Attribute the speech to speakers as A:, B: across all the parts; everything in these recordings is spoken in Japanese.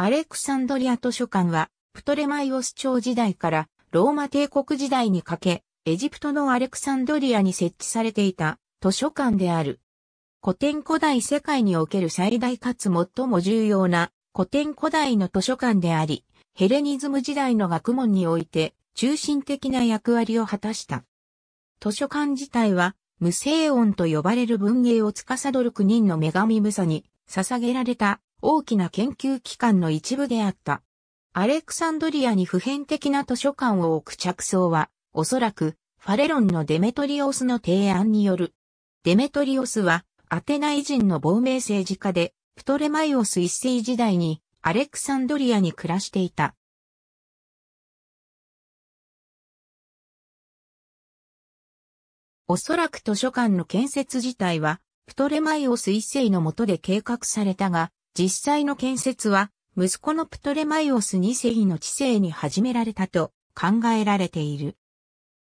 A: アレクサンドリア図書館は、プトレマイオス朝時代からローマ帝国時代にかけ、エジプトのアレクサンドリアに設置されていた図書館である。古典古代世界における最大かつ最も重要な古典古代の図書館であり、ヘレニズム時代の学問において中心的な役割を果たした。図書館自体は、無声音と呼ばれる文芸を司る9人の女神ムサに捧げられた大きな研究機関の一部であった。アレクサンドリアに普遍的な図書館を置く着想は、おそらく、ファレロンのデメトリオスの提案による。デメトリオスは、アテナイ人の亡命政治家で、プトレマイオス一世時代に、アレクサンドリアに暮らしていた。おそらく図書館の建設自体は、プトレマイオス一世の下で計画されたが、実際の建設は、息子のプトレマイオス2世の治世に始められたと考えられている。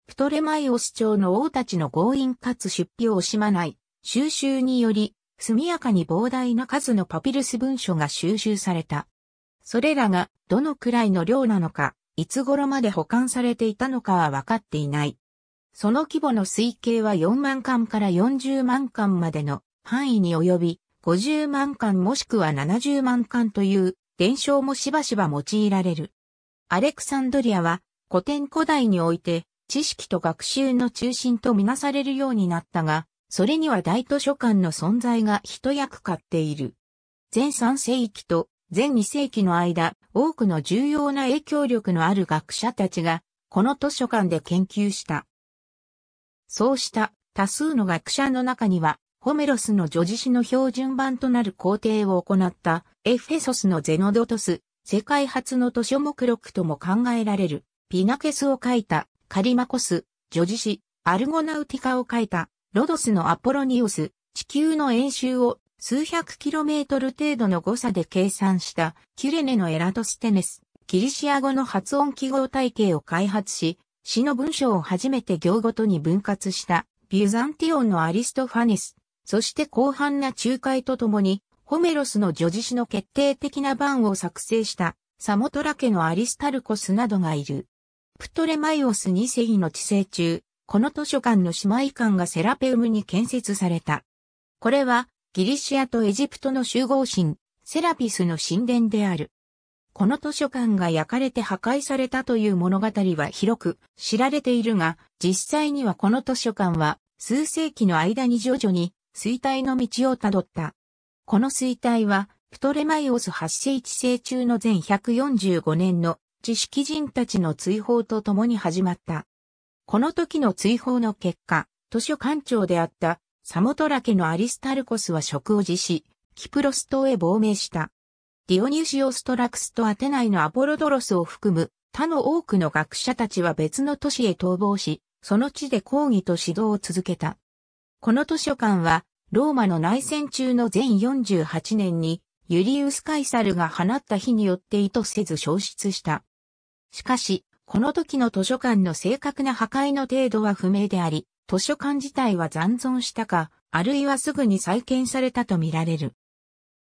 A: プトレマイオス朝の王たちの強引かつ出費を惜しまない収集により、速やかに膨大な数のパピルス文書が収集された。それらがどのくらいの量なのか、いつ頃まで保管されていたのかは分かっていない。その規模の推計は4万巻から40万巻までの範囲に及び、50万巻もしくは70万巻という伝承もしばしば用いられる。アレクサンドリアは古典古代において知識と学習の中心とみなされるようになったが、それには大図書館の存在が一役買っている。全3世紀と全2世紀の間、多くの重要な影響力のある学者たちが、この図書館で研究した。そうした多数の学者の中には、ホメロスの叙事詩の標準版となる工程を行ったエフェソスのゼノドトス、世界初の図書目録とも考えられる、ピナケスを書いたカリマコス、叙事詩、アルゴナウティカを書いたロドスのアポロニオス、地球の演習を数百キロメートル程度の誤差で計算したキュレネのエラトステネス、キリシア語の発音記号体系を開発し、詩の文章を初めて行ごとに分割したビュザンティオンのアリストファネス、そして広範な仲介とともに、ホメロスの叙事詩の決定的な版を作成したサモトラ家のアリスタルコスなどがいる。プトレマイオス2世の治世中、この図書館の姉妹館がセラペウムに建設された。これはギリシアとエジプトの集合神、セラピスの神殿である。この図書館が焼かれて破壊されたという物語は広く知られているが、実際にはこの図書館は数世紀の間に徐々に衰退の道をたどった。この衰退は、プトレマイオス8世紀世中の全145年の知識人たちの追放と共に始まった。この時の追放の結果、図書館長であったサモトラ家のアリスタルコスは職を辞し、キプロス島へ亡命した。ディオニュシオストラクスとアテナイのアポロドロスを含む他の多くの学者たちは別の都市へ逃亡し、その地で抗議と指導を続けた。この図書館は、ローマの内戦中の全48年に、ユリウス・カイサルが放った火によって意図せず消失した。しかし、この時の図書館の正確な破壊の程度は不明であり、図書館自体は残存したか、あるいはすぐに再建されたとみられる。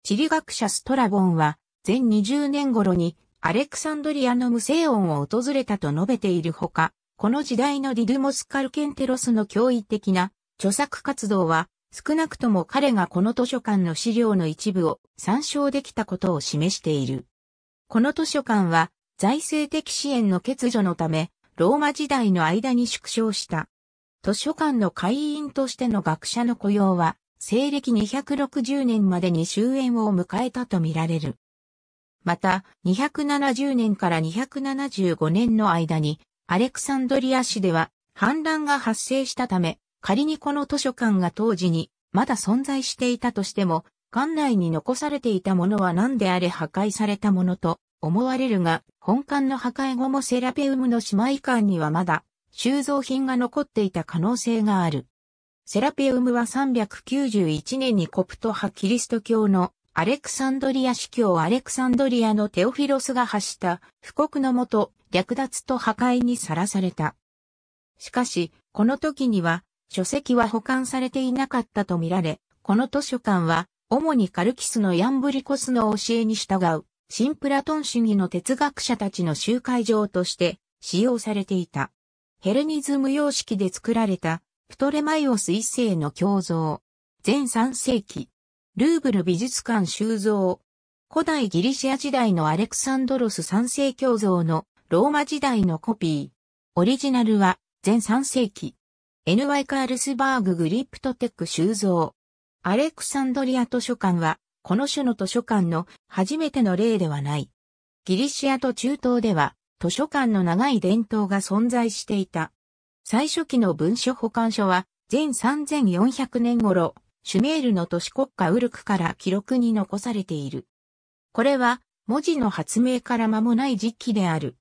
A: 地理学者ストラボンは、前20年頃にアレクサンドリアの無声音を訪れたと述べているほか、この時代のディドゥモス・カルケンテロスの驚異的な著作活動は、少なくとも彼がこの図書館の資料の一部を参照できたことを示している。この図書館は、財政的支援の欠如のため、ローマ時代の間に縮小した。図書館の会員としての学者の雇用は、西暦260年までに終焉を迎えたとみられる。また、270年から275年の間に、アレクサンドリア市では、反乱が発生したため、仮にこの図書館が当時にまだ存在していたとしても、館内に残されていたものは何であれ破壊されたものと思われるが、本館の破壊後もセラペウムの姉妹館にはまだ収蔵品が残っていた可能性がある。セラペウムは391年にコプト派キリスト教のアレクサンドリア司教アレクサンドリアのテオフィロスが発した布告のもと略奪と破壊にさらされた。しかし、この時には書籍は保管されていなかったとみられ、この図書館は、主にカルキスのヤンブリコスの教えに従う、シンプラトン主義の哲学者たちの集会場として使用されていた。ヘレニズム様式で作られた、プトレマイオス一世の胸像。全3世紀。ルーブル美術館収蔵。古代ギリシア時代のアレクサンドロス3世鏡像のローマ時代のコピー。オリジナルは全3世紀。NY カールスバーググリップトテック収蔵。アレクサンドリア図書館は、この種の図書館の初めての例ではない。ギリシアと中東では、図書館の長い伝統が存在していた。最初期の文書保管所は、前3400年頃、シュメールの都市国家ウルクから記録に残されている。これは、文字の発明から間もない時期である。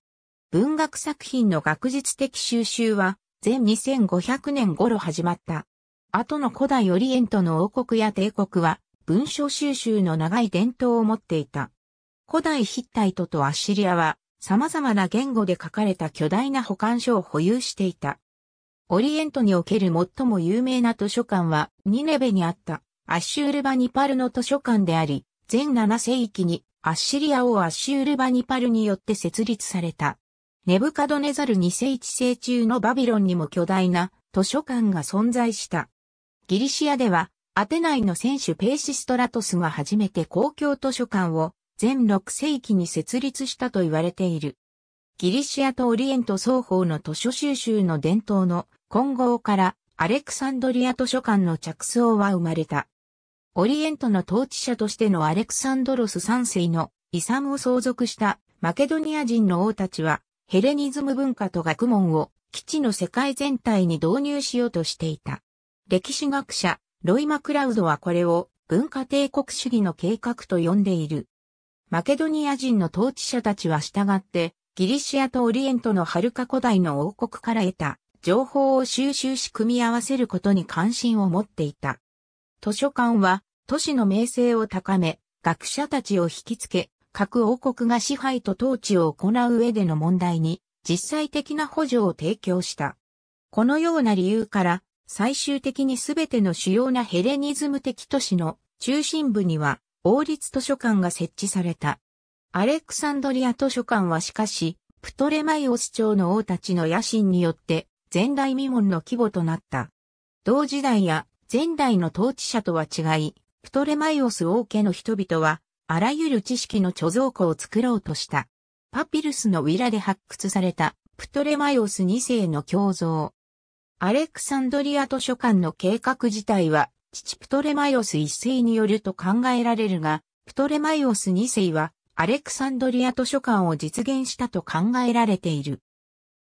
A: 文学作品の学術的収集は、前2500年頃始まった。後の古代オリエントの王国や帝国は文書収集の長い伝統を持っていた。古代ヒッタイトとアッシリアは様々な言語で書かれた巨大な保管書を保有していた。オリエントにおける最も有名な図書館はニネベにあったアッシュールバニパルの図書館であり、全7世紀にアッシリア王アッシュールバニパルによって設立された。ネブカドネザル2世1世中のバビロンにも巨大な図書館が存在した。ギリシアでは、アテナイの選手ペーシストラトスが初めて公共図書館を全6世紀に設立したと言われている。ギリシアとオリエント双方の図書収集の伝統の混合からアレクサンドリア図書館の着想は生まれた。オリエントの統治者としてのアレクサンドロス3世の遺産を相続したマケドニア人の王たちはヘレニズム文化と学問を基地の世界全体に導入しようとしていた。歴史学者、ロイ・マクラウドはこれを文化帝国主義の計画と呼んでいる。マケドニア人の統治者たちは従って、ギリシアとオリエントの遥か古代の王国から得た情報を収集し組み合わせることに関心を持っていた。図書館は都市の名声を高め、学者たちを引きつけ、各王国が支配と統治を行う上での問題に実際的な補助を提供した。このような理由から、最終的に全ての主要なヘレニズム的都市の中心部には王立図書館が設置された。アレクサンドリア図書館はしかし、プトレマイオス朝の王たちの野心によって前代未聞の規模となった。同時代や前代の統治者とは違い、プトレマイオス王家の人々はあらゆる知識の貯蔵庫を作ろうとした。パピルスのウィラで発掘されたプトレマイオス2世の胸像。アレクサンドリア図書館の計画自体は父プトレマイオス1世によると考えられるが、プトレマイオス2世はアレクサンドリア図書館を実現したと考えられている。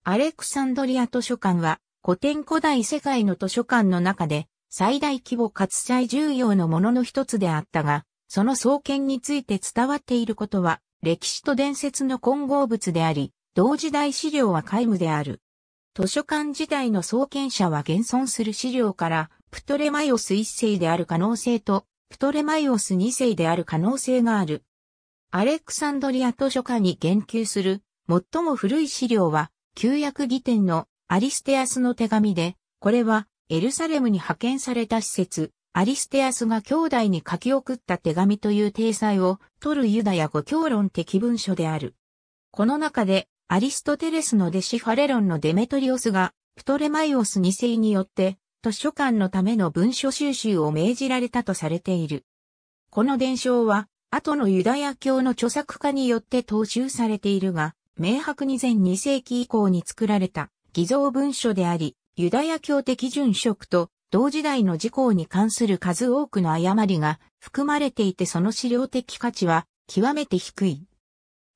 A: アレクサンドリア図書館は古典古代世界の図書館の中で最大規模かつ最重要のものの一つであったが、その創建について伝わっていることは、歴史と伝説の混合物であり、同時代資料は皆無である。図書館時代の創建者は現存する資料から、プトレマイオス1世である可能性と、プトレマイオス2世である可能性がある。アレクサンドリア図書館に言及する、最も古い資料は、旧約議典のアリステアスの手紙で、これはエルサレムに派遣された施設、アリステアスが兄弟に書き送った手紙という体裁を取るユダヤ語教論的文書である。この中で、アリストテレスの弟子ファレロンのデメトリオスが、プトレマイオス2世によって、図書館のための文書収集を命じられたとされている。この伝承は、後のユダヤ教の著作家によって踏襲されているが、明白に前2世紀以降に作られた偽造文書であり、ユダヤ教的殉職と同時代の事項に関する数多くの誤りが含まれていてその資料的価値は極めて低い。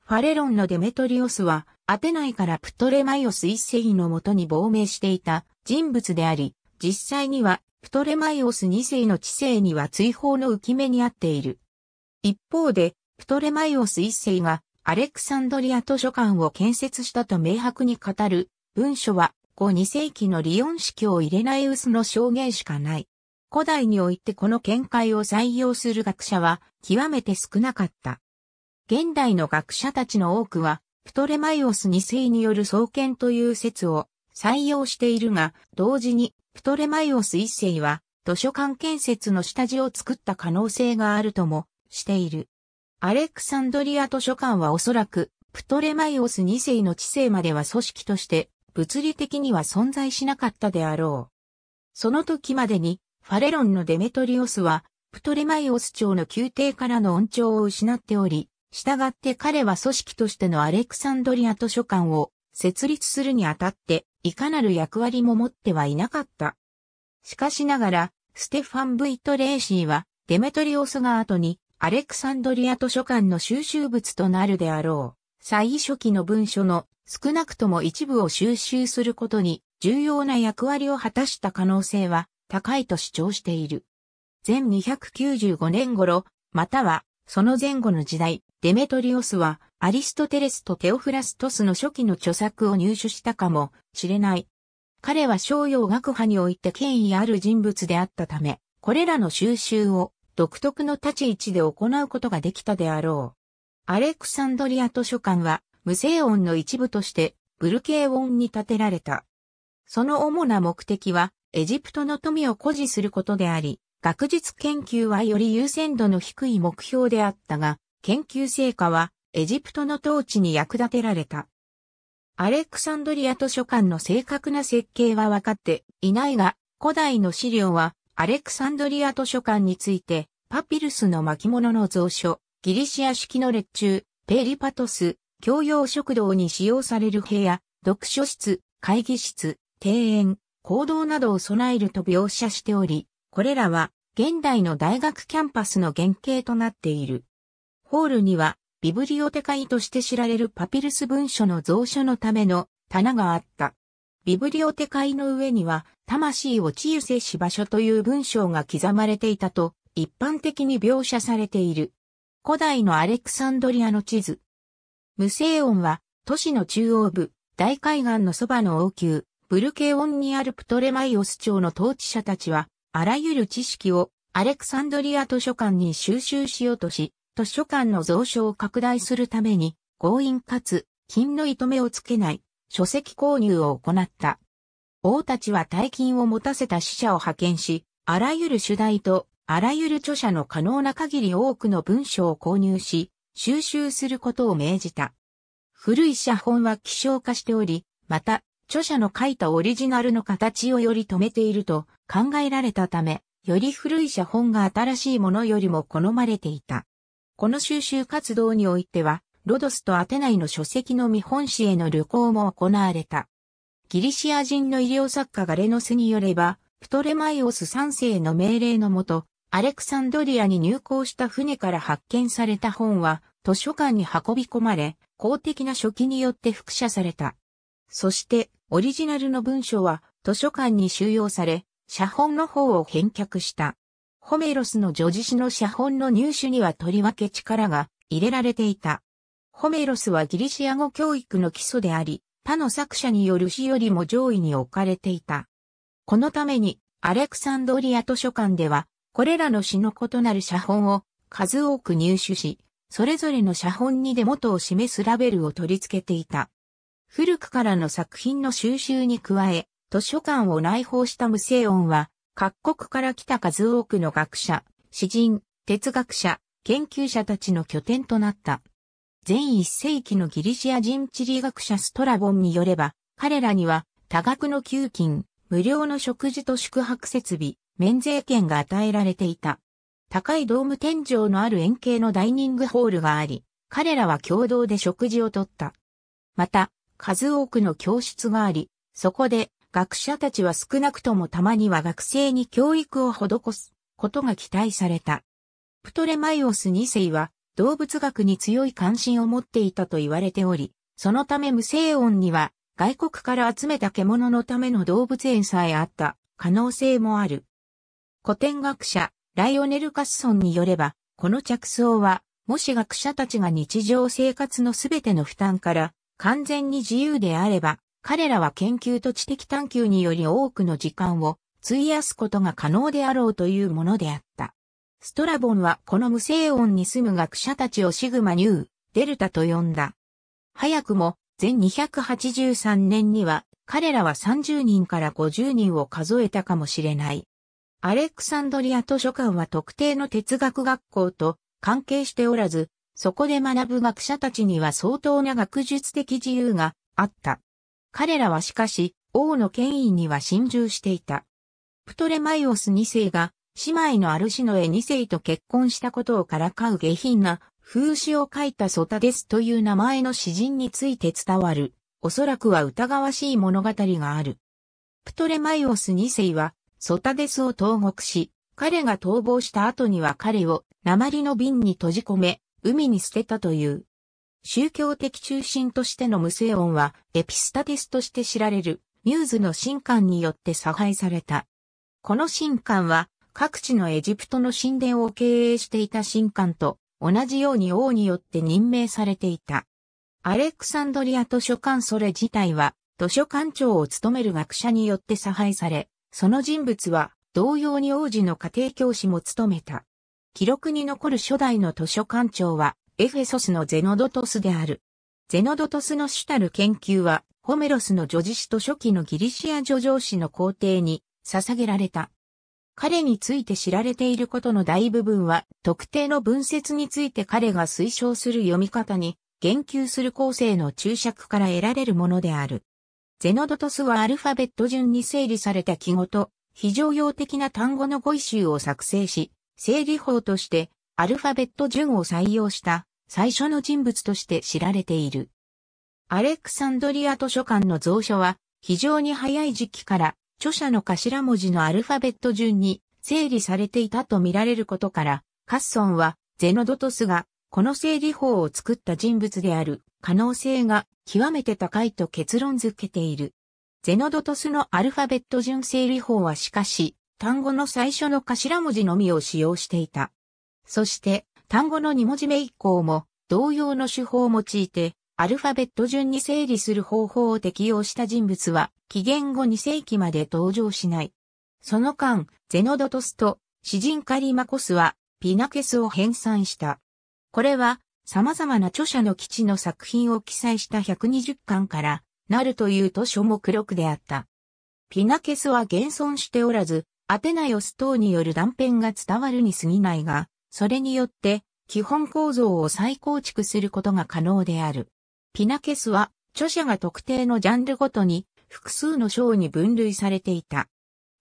A: ファレロンのデメトリオスはアテナイからプトレマイオス一世のもとに亡命していた人物であり、実際にはプトレマイオス二世の知性には追放の浮き目にあっている。一方で、プトレマイオス一世がアレクサンドリア図書館を建設したと明白に語る文書は後2世紀のリオン式を入れない薄の証言しかない。古代においてこの見解を採用する学者は極めて少なかった。現代の学者たちの多くは、プトレマイオス2世による創建という説を採用しているが、同時にプトレマイオス1世は図書館建設の下地を作った可能性があるともしている。アレクサンドリア図書館はおそらくプトレマイオス2世の知性までは組織として物理的には存在しなかったであろう。その時までに、ファレロンのデメトリオスは、プトレマイオス朝の宮廷からの恩寵を失っており、従って彼は組織としてのアレクサンドリア図書館を設立するにあたって、いかなる役割も持ってはいなかった。しかしながら、ステファン・ブイト・レーシーは、デメトリオスが後に、アレクサンドリア図書館の収集物となるであろう。最初期の文書の少なくとも一部を収集することに重要な役割を果たした可能性は高いと主張している。前295年頃、またはその前後の時代、デメトリオスはアリストテレスとテオフラストスの初期の著作を入手したかもしれない。彼は商用学派において権威ある人物であったため、これらの収集を独特の立ち位置で行うことができたであろう。アレクサンドリア図書館は、無声音の一部として、ブルケー音に建てられた。その主な目的は、エジプトの富を誇示することであり、学術研究はより優先度の低い目標であったが、研究成果はエジプトの統治に役立てられた。アレクサンドリア図書館の正確な設計は分かっていないが、古代の資料はアレクサンドリア図書館についてパピルスの巻物の蔵書、ギリシア式の列中、ペリパトス、教養食堂に使用される部屋、読書室、会議室、庭園、行動などを備えると描写しており、これらは現代の大学キャンパスの原型となっている。ホールにはビブリオテカイとして知られるパピルス文書の蔵書のための棚があった。ビブリオテカイの上には魂を治癒せし場所という文章が刻まれていたと一般的に描写されている。古代のアレクサンドリアの地図。無声音は、都市の中央部、大海岸のそばの王宮、ブルケオンにあるプトレマイオス町の統治者たちは、あらゆる知識をアレクサンドリア図書館に収集しようとし、図書館の蔵書を拡大するために、強引かつ、金の糸目をつけない、書籍購入を行った。王たちは大金を持たせた使者を派遣し、あらゆる主題とあらゆる著者の可能な限り多くの文章を購入し、収集することを命じた。古い写本は希少化しており、また、著者の書いたオリジナルの形をより止めていると考えられたため、より古い写本が新しいものよりも好まれていた。この収集活動においては、ロドスとアテナイの書籍の見本誌への旅行も行われた。ギリシア人の医療作家ガレノスによれば、プトレマイオス3世の命令のもと、アレクサンドリアに入港した船から発見された本は図書館に運び込まれ、公的な書記によって複写された。そして、オリジナルの文書は図書館に収容され、写本の方を返却した。ホメロスの叙事詩の写本の入手にはとりわけ力が入れられていた。ホメロスはギリシア語教育の基礎であり、他の作者による詩よりも上位に置かれていた。このために、アレクサンドリア図書館では、これらの詩の異なる写本を数多く入手し、それぞれの写本にで元を示すラベルを取り付けていた。古くからの作品の収集に加え、図書館を内包した無声音は、各国から来た数多くの学者、詩人、哲学者、研究者たちの拠点となった。前一世紀のギリシア人地理学者ストラボンによれば、彼らには多額の給金、無料の食事と宿泊設備、免税権が与えられていた。高いドーム天井のある円形のダイニングホールがあり、彼らは共同で食事をとった。また、数多くの教室があり、そこで学者たちは少なくともたまには学生に教育を施すことが期待された。プトレマイオス2世は動物学に強い関心を持っていたと言われており、そのため無声音には外国から集めた獣のための動物園さえあった可能性もある。古典学者、ライオネル・カッソンによれば、この着想は、もし学者たちが日常生活のすべての負担から完全に自由であれば、彼らは研究と知的探求により多くの時間を費やすことが可能であろうというものであった。ストラボンはこの無声音に住む学者たちをシグマニュー、デルタと呼んだ。早くも、前283年には、彼らは30人から50人を数えたかもしれない。アレクサンドリア図書館は特定の哲学学校と関係しておらず、そこで学ぶ学者たちには相当な学術的自由があった。彼らはしかし、王の権威には侵入していた。プトレマイオス2世が、姉妹のアルシノエ2世と結婚したことをからかう下品な風刺を書いたソタですという名前の詩人について伝わる、おそらくは疑わしい物語がある。プトレマイオス2世はソタデスを投獄し、彼が逃亡した後には彼を鉛の瓶に閉じ込め、海に捨てたという。宗教的中心としての無声音はエピスタデスとして知られるミューズの神官によって差配された。この神官は各地のエジプトの神殿を経営していた神官と同じように王によって任命されていた。アレクサンドリア図書館それ自体は図書館長を務める学者によって差配され、その人物は同様に王子の家庭教師も務めた。記録に残る初代の図書館長はエフェソスのゼノドトスである。ゼノドトスの主たる研究はホメロスの叙事詩と初期のギリシア叙情史の皇帝に捧げられた。彼について知られていることの大部分は特定の文節について彼が推奨する読み方に言及する構成の注釈から得られるものである。ゼノドトスはアルファベット順に整理された記号と非常用的な単語の語彙集を作成し、整理法としてアルファベット順を採用した最初の人物として知られている。アレクサンドリア図書館の蔵書は非常に早い時期から著者の頭文字のアルファベット順に整理されていたと見られることから、カッソンはゼノドトスがこの整理法を作った人物である可能性が極めて高いと結論付けている。ゼノドトスのアルファベット順整理法はしかし、単語の最初の頭文字のみを使用していた。そして、単語の2文字目以降も、同様の手法を用いて、アルファベット順に整理する方法を適用した人物は、紀元後2世紀まで登場しない。その間、ゼノドトスと詩人カリマコスは、ピナケスを編纂した。これは、様々な著者の基地の作品を記載した120巻からなるという図書目録であった。ピナケスは現存しておらず、アテナヨス等による断片が伝わるに過ぎないが、それによって基本構造を再構築することが可能である。ピナケスは著者が特定のジャンルごとに複数の章に分類されていた。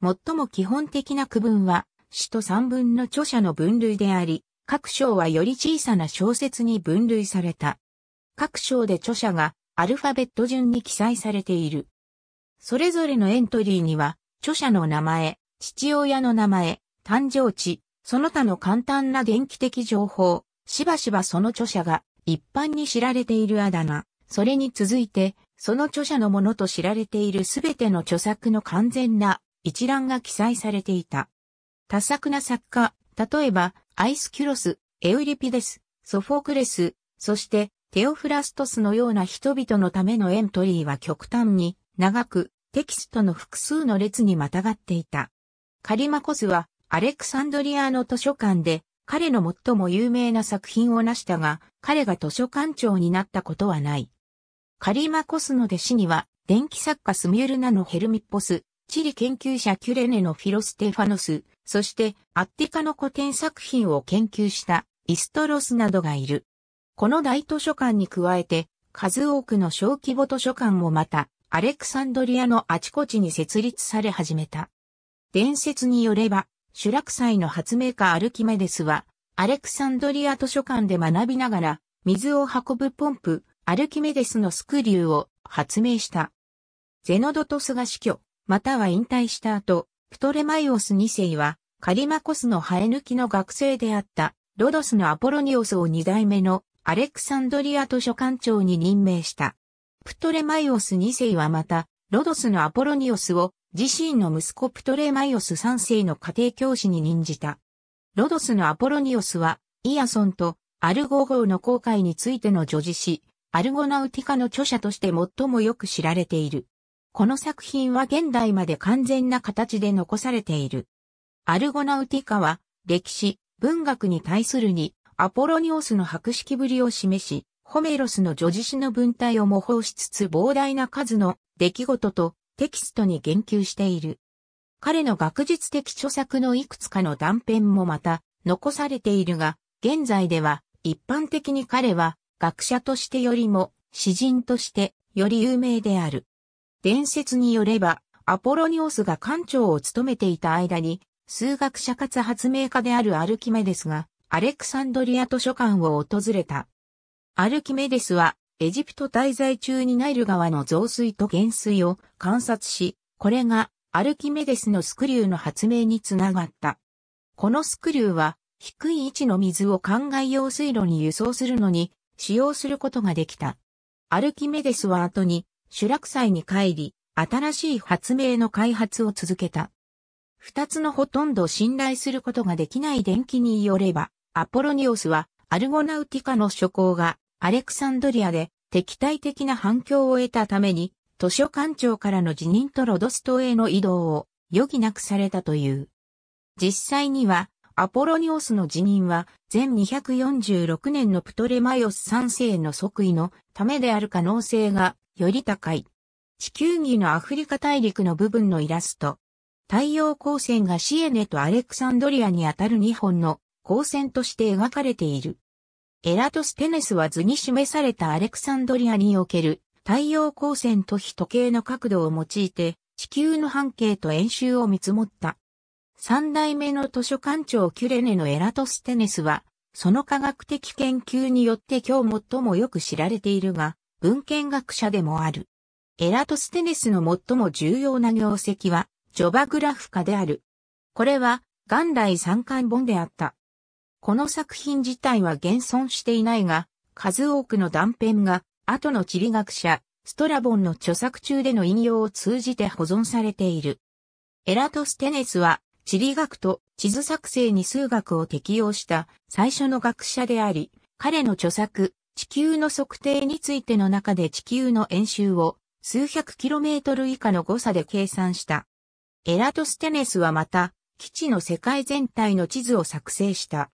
A: 最も基本的な区分は、死と三分の著者の分類であり、各章はより小さな小説に分類された。各章で著者がアルファベット順に記載されている。それぞれのエントリーには、著者の名前、父親の名前、誕生地、その他の簡単な電気的情報、しばしばその著者が一般に知られているあだ名、それに続いて、その著者のものと知られているすべての著作の完全な一覧が記載されていた。多作な作家、例えば、アイスキュロス、エウリピデス、ソフォークレス、そしてテオフラストスのような人々のためのエントリーは極端に長くテキストの複数の列にまたがっていた。カリマコスはアレクサンドリアの図書館で彼の最も有名な作品を成したが、彼が図書館長になったことはない。カリマコスの弟子には、電気作家スミュールナのヘルミッポス、地理研究者キュレネのフィロステファノス、そしてアッティカの古典作品を研究したイストロスなどがいる。この大図書館に加えて、数多くの小規模図書館もまた、アレクサンドリアのあちこちに設立され始めた。伝説によれば、主落祭の発明家アルキメデスは、アレクサンドリア図書館で学びながら、水を運ぶポンプ、アルキメデスのスクリューを発明した。ゼノドトスが死去、または引退した後、プトレマイオス2世は、カリマコスの生え抜きの学生であったロドスのアポロニオスを二代目のアレクサンドリア図書館長に任命した。プトレマイオス二世はまた、ロドスのアポロニオスを自身の息子プトレマイオス三世の家庭教師に任じた。ロドスのアポロニオスは、イアソンとアルゴ号の航海についての助事し、アルゴナウティカの著者として最もよく知られている。この作品は現代まで完全な形で残されている。アルゴナウティカは、歴史、文学に対するに、アポロニオスの博識ぶりを示し、ホメロスの叙事詩の文体を模倣しつつ膨大な数の出来事とテキストに言及している。彼の学術的著作のいくつかの断片もまた残されているが、現在では一般的に彼は学者としてよりも詩人としてより有名である。伝説によれば、アポロニオスが館長を務めていた間に、数学者かつ発明家であるアルキメデスが、アレクサンドリア図書館を訪れた。アルキメデスは、エジプト滞在中にナイル川の増水と減水を観察し、これがアルキメデスのスクリューの発明につながった。このスクリューは、低い位置の水を灌漑用水路に輸送するのに使用することができた。アルキメデスは後に、集落祭に帰り、新しい発明の開発を続けた。二つのほとんど信頼することができない伝記によれば、アポロニオスはアルゴナウティカの諸行がアレクサンドリアで敵対的な反響を得たために、図書館長からの辞任とロドス島への移動を余儀なくされたという。実際には、アポロニオスの辞任は、全246年のプトレマイオス3世の即位のためである可能性がより高い。地球儀のアフリカ大陸の部分のイラスト、太陽光線がシエネとアレクサンドリアにあたる2本の光線として描かれている。エラトステネスは図に示されたアレクサンドリアにおける太陽光線と比時計の角度を用いて地球の半径と円周を見積もった。三代目の図書館長キュレネのエラトステネスは、その科学的研究によって今日最もよく知られているが、文献学者でもある。エラトステネスの最も重要な業績は、ジョバグラフ化である。これは元来三冠本であった。この作品自体は現存していないが、数多くの断片が後の地理学者、ストラボンの著作中での引用を通じて保存されている。エラトステネスは地理学と地図作成に数学を適用した最初の学者であり、彼の著作、地球の測定についての中で地球の円周を数百キロメートル以下の誤差で計算したエラトステネスはまた、基地の世界全体の地図を作成した。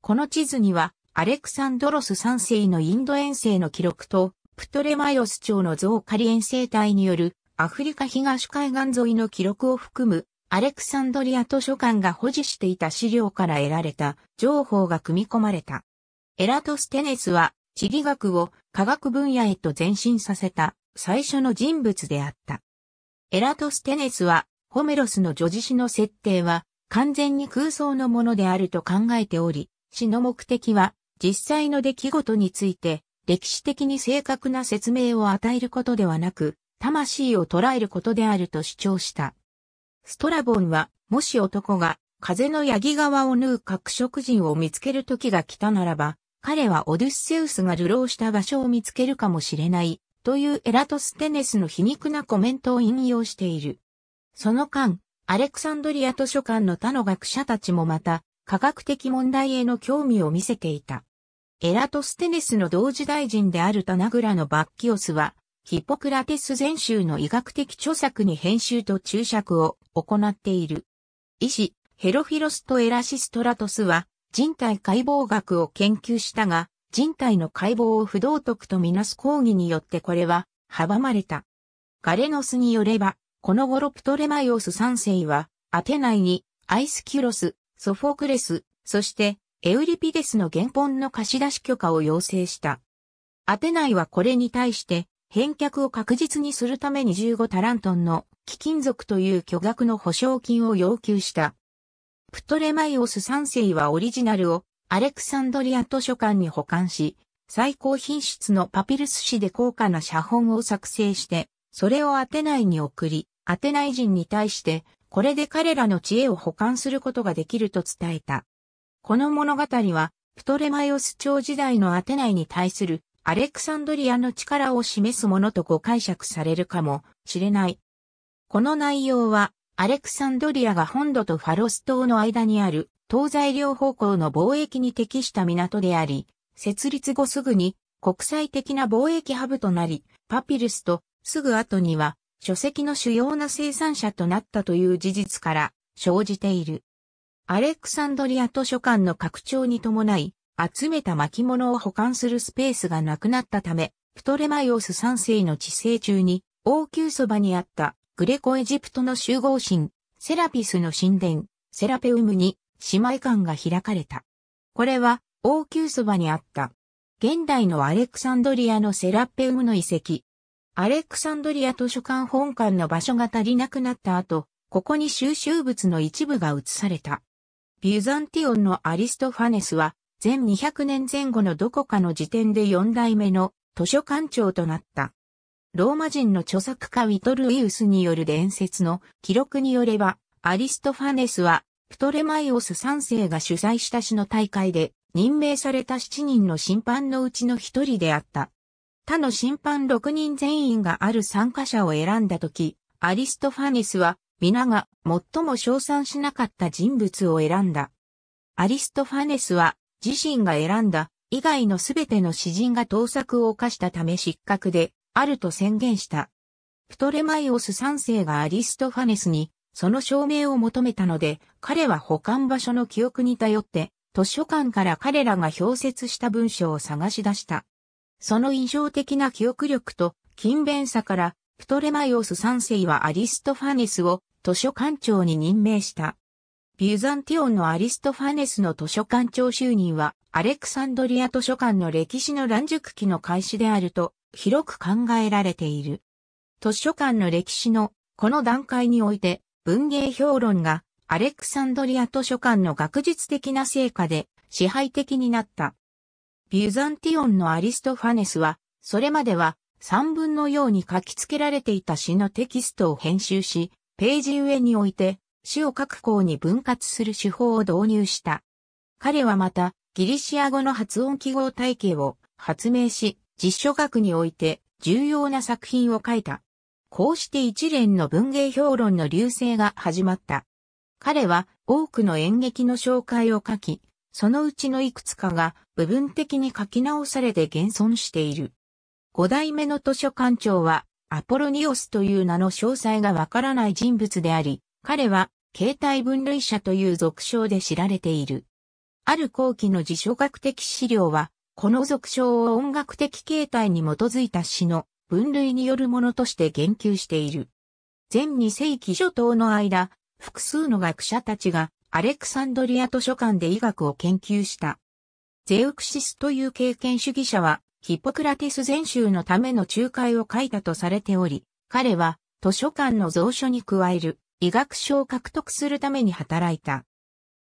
A: この地図には、アレクサンドロス3世のインド遠征の記録と、プトレマイオス朝の増カリ遠征隊によるアフリカ東海岸沿いの記録を含むアレクサンドリア図書館が保持していた資料から得られた情報が組み込まれた。エラトステネスは地理学を科学分野へと前進させた最初の人物であった。エラトステネスはホメロスの叙事詩の設定は完全に空想のものであると考えており、詩の目的は実際の出来事について歴史的に正確な説明を与えることではなく、魂を捉えることであると主張した。ストラボンは、もし男が風のヤギ側を縫う各色人を見つける時が来たならば、彼はオデュッセウスが流浪した場所を見つけるかもしれない、というエラトステネスの皮肉なコメントを引用している。その間、アレクサンドリア図書館の他の学者たちもまた、科学的問題への興味を見せていた。エラトステネスの同時大臣であるタナグラのバッキオスは、ヒポクラテス全集の医学的著作に編集と注釈を行っている。医師、ヘロフィロスとエラシストラトスは、人体解剖学を研究したが、人体の解剖を不道徳とみなす講義によってこれは阻まれた。ガレノスによれば、この頃プトレマイオス三世は、アテナイに、アイスキュロス、ソフォクレス、そして、エウリピデスの原本の貸し出し許可を要請した。アテナイはこれに対して、返却を確実にするために15タラントンの貴金属という巨額の保証金を要求した。プトレマイオス3世はオリジナルをアレクサンドリア図書館に保管し、最高品質のパピルス紙で高価な写本を作成して、それをアテナイに送り、アテナイ人に対して、これで彼らの知恵を保管することができると伝えた。この物語は、プトレマイオス朝時代のアテナイに対するアレクサンドリアの力を示すものと誤解釈されるかもしれない。この内容は、アレクサンドリアが本土とファロス島の間にある東西両方向の貿易に適した港であり、設立後すぐに国際的な貿易ハブとなり、パピルスとすぐ後には書籍の主要な生産者となったという事実から生じている。アレクサンドリア図書館の拡張に伴い、集めた巻物を保管するスペースがなくなったため、プトレマイオス3世の治世中に、王宮そばにあったグレコエジプトの集合神、セラピスの神殿、セラペウムに姉妹館が開かれた。これは王宮そばにあった。現代のアレクサンドリアのセラペウムの遺跡、アレクサンドリア図書館本館の場所が足りなくなった後、ここに収集物の一部が移された。ビュザンティオンのアリストファネスは、全200年前後のどこかの時点で4代目の図書館長となった。ローマ人の著作家ウィトルイウスによる伝説の記録によれば、アリストファネスは、プトレマイオス3世が主催した詩の大会で任命された7人の審判のうちの1人であった。他の審判6人全員がある参加者を選んだとき、アリストファネスは皆が最も称賛しなかった人物を選んだ。アリストファネスは自身が選んだ以外のすべての詩人が盗作を犯したため失格であると宣言した。プトレマイオス3世がアリストファネスにその証明を求めたので、彼は保管場所の記憶に頼って、図書館から彼らが表説した文章を探し出した。その印象的な記憶力と勤勉さから、プトレマイオス三世はアリストファネスを図書館長に任命した。ビュザンティオンのアリストファネスの図書館長就任は、アレクサンドリア図書館の歴史の乱熟期の開始であると、広く考えられている。図書館の歴史の、この段階において、文芸評論が、アレクサンドリア図書館の学術的な成果で、支配的になった。ビュザンティオンのアリストファネスは、それまでは三文のように書き付けられていた詩のテキストを編集し、ページ上において詩を各項に分割する手法を導入した。彼はまた、ギリシア語の発音記号体系を発明し、実書学において重要な作品を書いた。こうして一連の文芸評論の流星が始まった。彼は多くの演劇の紹介を書き、そのうちのいくつかが部分的に書き直されて現存している。五代目の図書館長は、アポロニオスという名の詳細がわからない人物であり、彼は、携帯分類者という俗称で知られている。ある後期の辞書学的資料は、この俗称を音楽的形態に基づいた詩の分類によるものとして言及している。全2世紀初頭の間、複数の学者たちがアレクサンドリア図書館で医学を研究した。ゼウクシスという経験主義者は、ヒポクラティス全集のための仲介を書いたとされており、彼は図書館の蔵書に加える医学書を獲得するために働いた。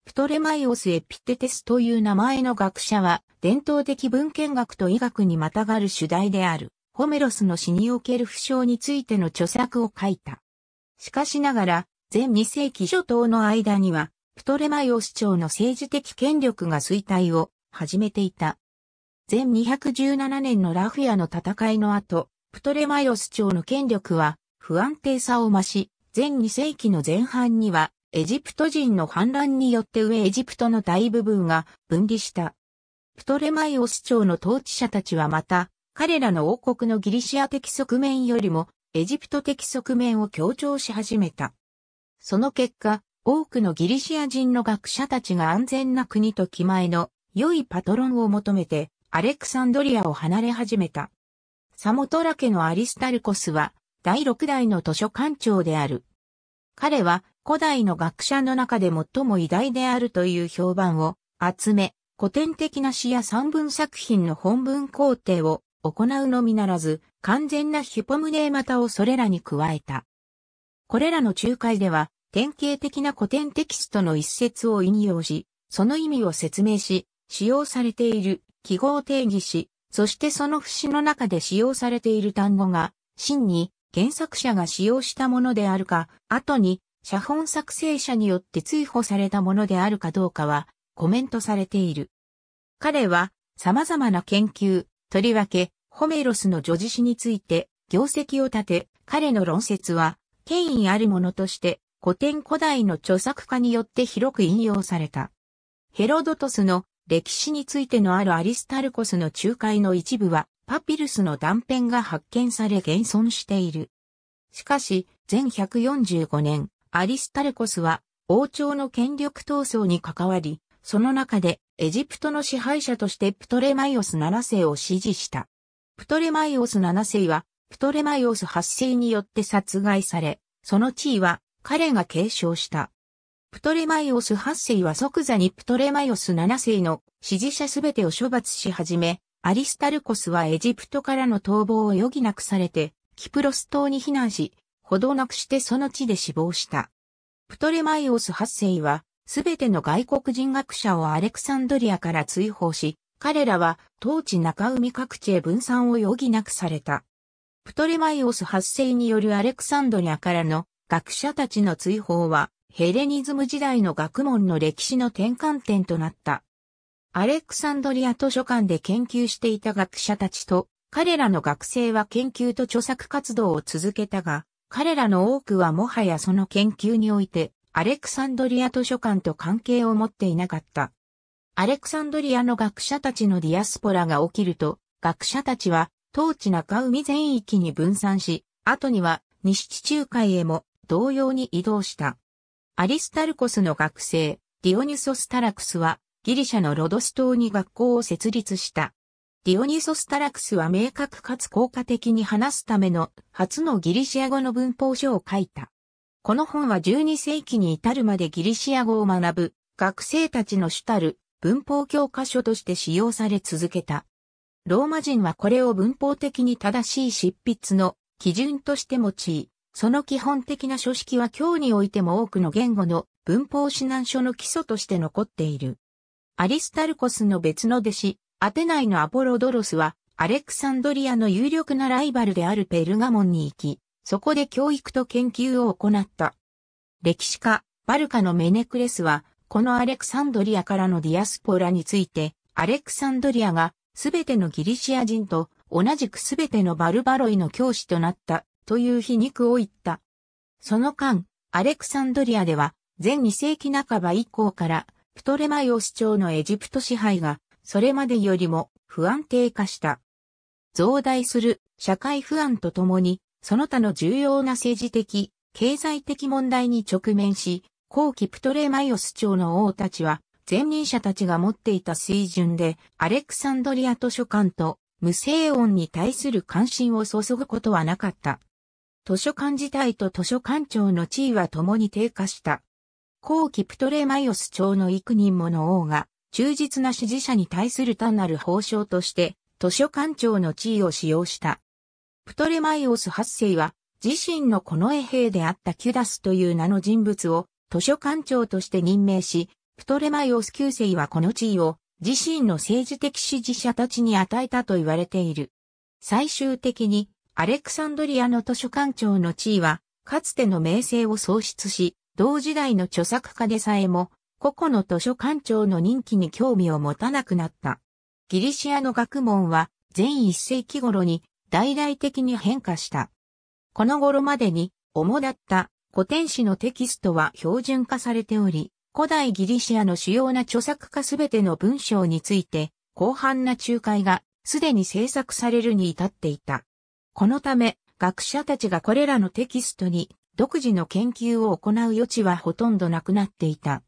A: プトレマイオス・エピテテスという名前の学者は、伝統的文献学と医学にまたがる主題である、ホメロスの死における負傷についての著作を書いた。しかしながら、全2世紀初頭の間には、プトレマイオス朝の政治的権力が衰退を始めていた。前217年のラフィアの戦いの後、プトレマイオス朝の権力は不安定さを増し、前2世紀の前半にはエジプト人の反乱によって上エジプトの大部分が分離した。プトレマイオス朝の統治者たちはまた、彼らの王国のギリシア的側面よりもエジプト的側面を強調し始めた。その結果、多くのギリシア人の学者たちが安全な国と気前の良いパトロンを求めて、アレクサンドリアを離れ始めた。サモトラ家のアリスタルコスは、第6代の図書館長である。彼は、古代の学者の中で最も偉大であるという評判を集め、古典的な詩や散文作品の本文工程を行うのみならず、完全なヒポムネーマタをそれらに加えた。これらの仲介では、典型的な古典テキストの一節を引用し、その意味を説明し、使用されている記号を定義し、そしてその節の中で使用されている単語が、真に原作者が使用したものであるか、後に写本作成者によって追放されたものであるかどうかは、コメントされている。彼は、様々な研究、とりわけ、ホメロスの叙事詩について、業績を立て、彼の論説は、権威あるものとして、古典古代の著作家によって広く引用された。ヘロドトスの歴史についてのあるアリスタルコスの仲介の一部はパピルスの断片が発見され現存している。しかし、全145年、アリスタルコスは王朝の権力闘争に関わり、その中でエジプトの支配者としてプトレマイオス7世を支持した。プトレマイオス7世はプトレマイオス8世によって殺害され、その地位は彼が継承した。プトレマイオス8世は即座にプトレマイオス7世の支持者すべてを処罰し始め、アリスタルコスはエジプトからの逃亡を余儀なくされて、キプロス島に避難し、ほどなくしてその地で死亡した。プトレマイオス8世は、すべての外国人学者をアレクサンドリアから追放し、彼らは当地中海各地へ分散を余儀なくされた。プトレマイオス8世によるアレクサンドリアからの学者たちの追放は、ヘレニズム時代の学問の歴史の転換点となった。アレクサンドリア図書館で研究していた学者たちと、彼らの学生は研究と著作活動を続けたが、彼らの多くはもはやその研究において、アレクサンドリア図書館と関係を持っていなかった。アレクサンドリアの学者たちのディアスポラが起きると、学者たちは、当地中海全域に分散し、後には西地中海へも同様に移動した。アリスタルコスの学生、ディオニュソス・タラクスはギリシャのロドス島に学校を設立した。ディオニュソス・タラクスは明確かつ効果的に話すための初のギリシア語の文法書を書いた。この本は12世紀に至るまでギリシア語を学ぶ学生たちの主たる文法教科書として使用され続けた。ローマ人はこれを文法的に正しい執筆の基準として用い、その基本的な書式は今日においても多くの言語の文法指南書の基礎として残っている。アリスタルコスの別の弟子、アテナイのアポロドロスは、アレクサンドリアの有力なライバルであるペルガモンに行き、そこで教育と研究を行った。歴史家、バルカのメネクレスは、このアレクサンドリアからのディアスポラについて、アレクサンドリアがすべてのギリシア人と同じくすべてのバルバロイの教師となったという皮肉を言った。その間、アレクサンドリアでは、前2世紀半ば以降から、プトレマイオス朝のエジプト支配が、それまでよりも不安定化した。増大する社会不安とともに、その他の重要な政治的、経済的問題に直面し、後期プトレマイオス朝の王たちは、前任者たちが持っていた水準で、アレクサンドリア図書館と無声音に対する関心を注ぐことはなかった。図書館自体と図書館長の地位は共に低下した。後期プトレマイオス朝の幾人もの王が、忠実な支持者に対する単なる報章として、図書館長の地位を使用した。プトレマイオス8世は、自身のこの衛兵であったキュダスという名の人物を図書館長として任命し、プトレマイオス9世はこの地位を自身の政治的支持者たちに与えたと言われている。最終的にアレクサンドリアの図書館長の地位は、かつての名声を喪失し、同時代の著作家でさえも、個々の図書館長の任期に興味を持たなくなった。ギリシアの学問は、全一世紀頃に、大々的に変化した。この頃までに、主だった古典史のテキストは標準化されており、古代ギリシアの主要な著作家すべての文章について、広範な仲介がすでに制作されるに至っていた。このため、学者たちがこれらのテキストに独自の研究を行う余地はほとんどなくなっていた。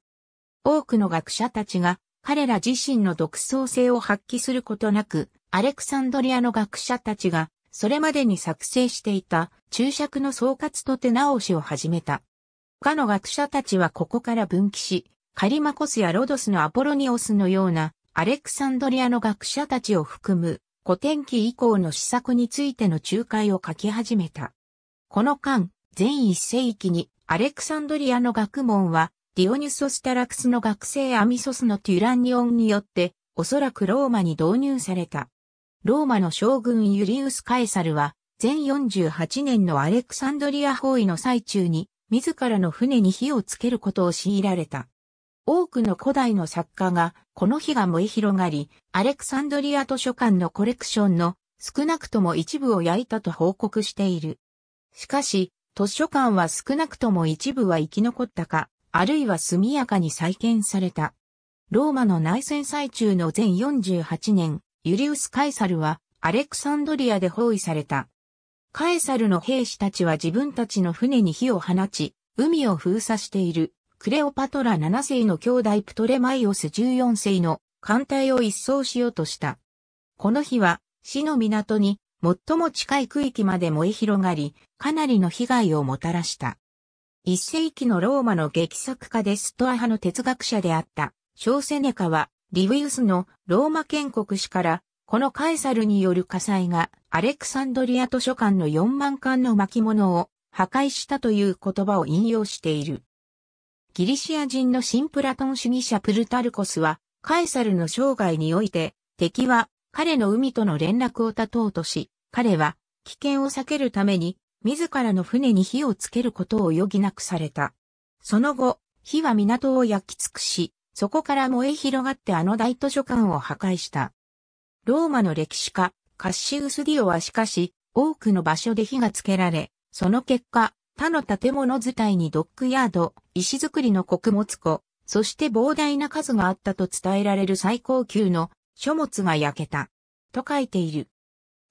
A: 多くの学者たちが彼ら自身の独創性を発揮することなく、アレクサンドリアの学者たちがそれまでに作成していた注釈の総括と手直しを始めた。他の学者たちはここから分岐し、カリマコスやロドスのアポロニオスのようなアレクサンドリアの学者たちを含む古典期以降の施策についての仲介を書き始めた。この間、全一世紀にアレクサンドリアの学問は、ディオニュソス・タラクスの学生アミソスのテュランニオンによって、おそらくローマに導入された。ローマの将軍ユリウス・カエサルは、全48年のアレクサンドリア包囲の最中に、自らの船に火をつけることを強いられた。多くの古代の作家がこの日が燃え広がり、アレクサンドリア図書館のコレクションの少なくとも一部を焼いたと報告している。しかし、図書館は少なくとも一部は生き残ったか、あるいは速やかに再建された。ローマの内戦最中の全48年、ユリウス・カエサルはアレクサンドリアで包囲された。カエサルの兵士たちは自分たちの船に火を放ち、海を封鎖している。クレオパトラ7世の兄弟プトレマイオス14世の艦隊を一掃しようとした。この日は、死の港に最も近い区域まで燃え広がり、かなりの被害をもたらした。一世紀のローマの劇作家でストア派の哲学者であったショーセネカは、リウィウスのローマ建国史から、このカエサルによる火災がアレクサンドリア図書館の4万巻の巻物を破壊したという言葉を引用している。ギリシア人の新プラトン主義者プルタルコスは、カエサルの生涯において、敵は彼の海との連絡を絶とうとし、彼は危険を避けるために、自らの船に火をつけることを余儀なくされた。その後、火は港を焼き尽くし、そこから燃え広がってあの大図書館を破壊した。ローマの歴史家、カッシウス・ディオはしかし、多くの場所で火がつけられ、その結果、他の建物図体にドックヤード、石造りの穀物庫、そして膨大な数があったと伝えられる最高級の書物が焼けた。と書いている。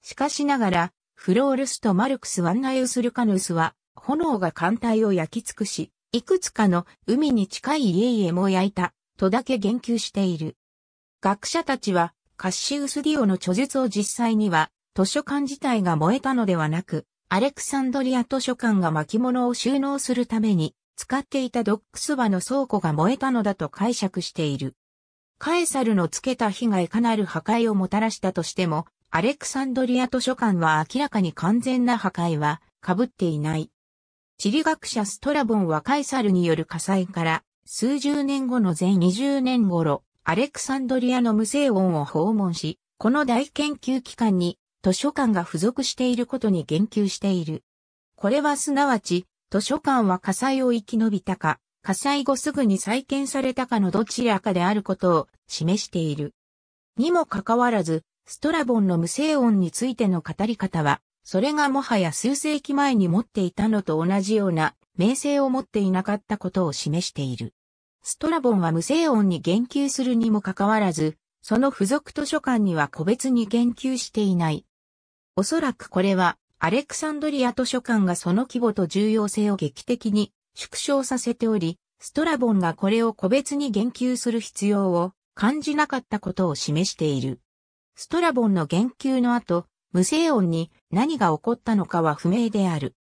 A: しかしながら、フロールスとマルクス・ワンナイウス・ルカヌスは、炎が艦隊を焼き尽くし、いくつかの海に近い家々も焼いた、とだけ言及している。学者たちは、カッシウス・ディオの著述を実際には、図書館自体が燃えたのではなく、アレクサンドリア図書館が巻物を収納するために使っていたドックス場の倉庫が燃えたのだと解釈している。カエサルのつけた火がいかなる破壊をもたらしたとしても、アレクサンドリア図書館は明らかに完全な破壊は被っていない。地理学者ストラボンはカエサルによる火災から数十年後の前20年頃、アレクサンドリアの無声音を訪問し、この大研究機関に図書館が付属していることに言及している。これはすなわち、図書館は火災を生き延びたか、火災後すぐに再建されたかのどちらかであることを示している。にもかかわらず、ストラボンの無声音についての語り方は、それがもはや数世紀前に持っていたのと同じような名声を持っていなかったことを示している。ストラボンは無声音に言及するにもかかわらず、その付属図書館には個別に言及していない。おそらくこれは、アレクサンドリア図書館がその規模と重要性を劇的に縮小させており、ストラボンがこれを個別に言及する必要を感じなかったことを示している。ストラボンの言及の後、無声音に何が起こったのかは不明である。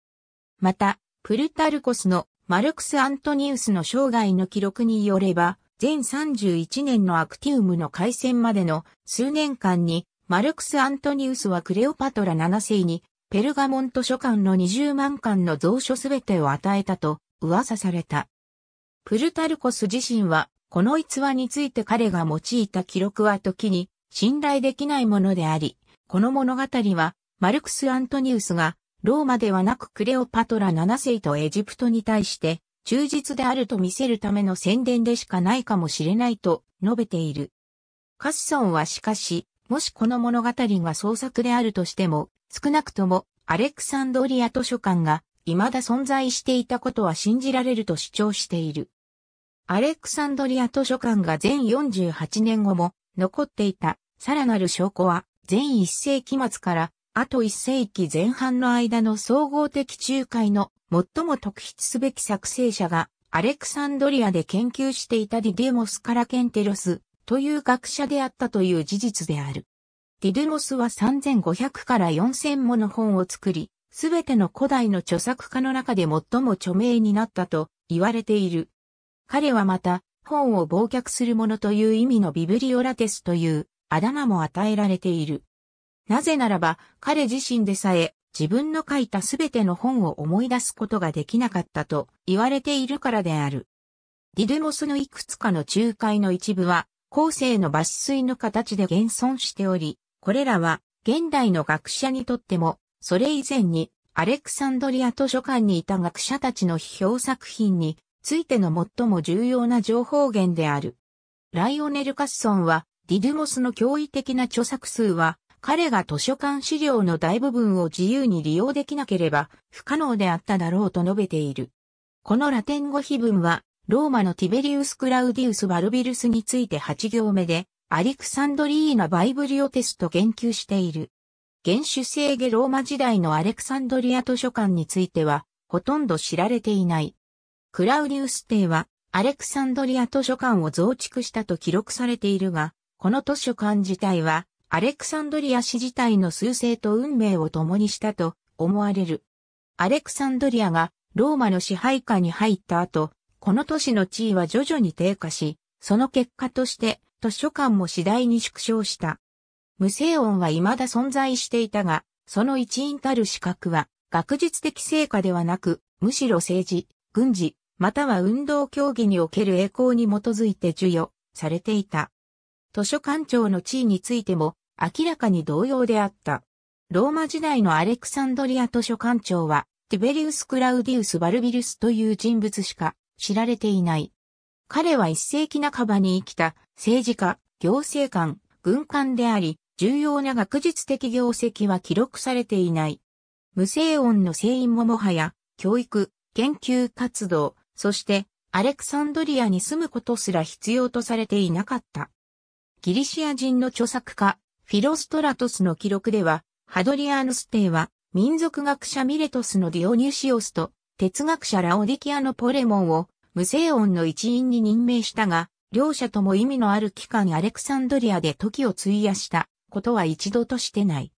A: また、プルタルコスのマルクス・アントニウスの生涯の記録によれば、31年のアクティウムの開戦までの数年間に、マルクス・アントニウスはクレオパトラ7世に、ペルガモン図書館の20万巻の蔵書すべてを与えたと噂された。プルタルコス自身は、この逸話について彼が用いた記録は時に信頼できないものであり、この物語は、マルクス・アントニウスが、ローマではなくクレオパトラ7世とエジプトに対して、忠実であると見せるための宣伝でしかないかもしれないと述べている。カッソンはしかし、もしこの物語が創作であるとしても、少なくともアレクサンドリア図書館が未だ存在していたことは信じられると主張している。アレクサンドリア図書館が全48年後も残っていたさらなる証拠は全1世紀末からあと1世紀前半の間の総合的仲介の最も特筆すべき作成者が、アレクサンドリアで研究していたディデュモスからケンテロスという学者であったという事実である。ディデュモスは3500から4000もの本を作り、すべての古代の著作家の中で最も著名になったと言われている。彼はまた、本を忘却するものという意味のビブリオラテスというあだ名も与えられている。なぜならば、彼自身でさえ自分の書いたすべての本を思い出すことができなかったと言われているからである。ディドモスのいくつかの仲介の一部は、後世の抜粋の形で現存しており、これらは現代の学者にとっても、それ以前にアレクサンドリア図書館にいた学者たちの批評作品についての最も重要な情報源である。ライオネル・カッソンは、ディドゥモスの驚異的な著作数は、彼が図書館資料の大部分を自由に利用できなければ不可能であっただろうと述べている。このラテン語碑文は、ローマのティベリウス・クラウディウス・バルビルスについて8行目で、アリクサンドリーナ・バイブリオテスと言及している。原種制下ローマ時代のアレクサンドリア図書館については、ほとんど知られていない。クラウディウス帝は、アレクサンドリア図書館を増築したと記録されているが、この図書館自体は、アレクサンドリア氏自体の数勢と運命を共にしたと思われる。アレクサンドリアがローマの支配下に入った後、この都市の地位は徐々に低下し、その結果として図書館も次第に縮小した。無声音は未だ存在していたが、その一因たる資格は学術的成果ではなく、むしろ政治、軍事、または運動競技における栄光に基づいて授与されていた。図書館長の地位についても明らかに同様であった。ローマ時代のアレクサンドリア図書館長は、ティベリウス・クラウディウス・バルビルスという人物しか知られていない。彼は一世紀半ばに生きた政治家、行政官、軍官であり、重要な学術的業績は記録されていない。無声音の声員ももはや、教育、研究活動、そして、アレクサンドリアに住むことすら必要とされていなかった。ギリシア人の著作家、フィロストラトスの記録では、ハドリアヌス帝は、民族学者ミレトスのディオニュシオスと、哲学者ラオディキアのポレモンを、無声音の一員に任命したが、両者とも意味のある期間アレクサンドリアで時を費やしたことは一度としてない。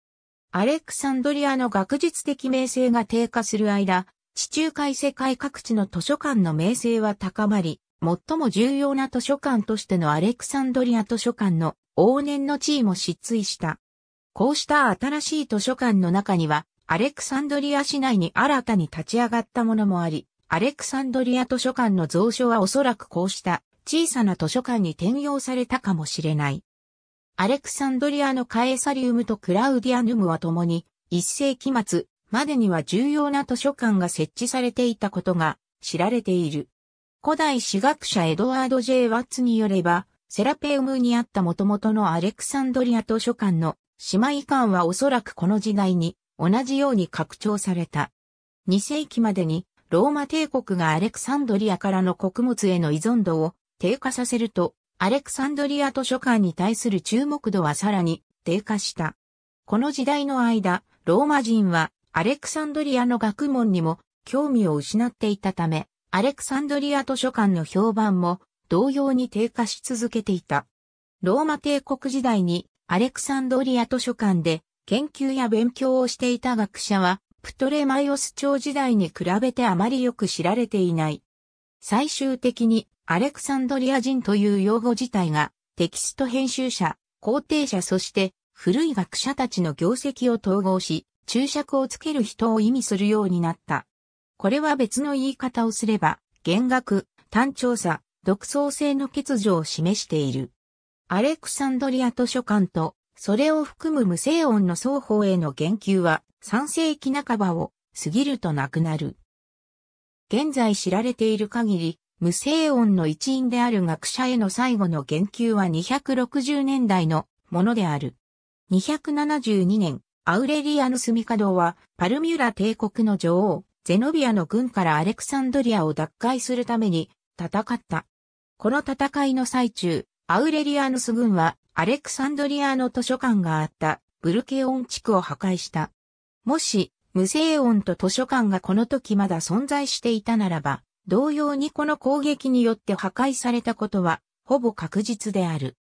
A: アレクサンドリアの学術的名声が低下する間、地中海世界各地の図書館の名声は高まり、最も重要な図書館としてのアレクサンドリア図書館の往年の地位も失墜した。こうした新しい図書館の中には、アレクサンドリア市内に新たに立ち上がったものもあり、アレクサンドリア図書館の蔵書はおそらくこうした小さな図書館に転用されたかもしれない。アレクサンドリアのカエサリウムとクラウディアヌムは共に、一世紀末までには重要な図書館が設置されていたことが知られている。古代史学者エドワード・ジェイ・ワッツによれば、セラペウムにあった元々のアレクサンドリア図書館の姉妹館はおそらくこの時代に同じように拡張された。2世紀までにローマ帝国がアレクサンドリアからの穀物への依存度を低下させると、アレクサンドリア図書館に対する注目度はさらに低下した。この時代の間、ローマ人はアレクサンドリアの学問にも興味を失っていたため、アレクサンドリア図書館の評判も同様に低下し続けていた。ローマ帝国時代にアレクサンドリア図書館で研究や勉強をしていた学者は、プトレマイオス朝時代に比べてあまりよく知られていない。最終的にアレクサンドリア人という用語自体がテキスト編集者、肯定者そして古い学者たちの業績を統合し、注釈をつける人を意味するようになった。これは別の言い方をすれば、減額、単調さ、独創性の欠如を示している。アレクサンドリア図書館と、それを含む無声音の双方への言及は、3世紀半ばを過ぎるとなくなる。現在知られている限り、無声音の一員である学者への最後の言及は260年代のものである。272年、アウレリアヌスミカドは、パルミュラ帝国の女王、ゼノビアの軍からアレクサンドリアを奪回するために戦った。この戦いの最中、アウレリアヌス軍はアレクサンドリアの図書館があったブルケオン地区を破壊した。もし、無声音と図書館がこの時まだ存在していたならば、同様にこの攻撃によって破壊されたことは、ほぼ確実である。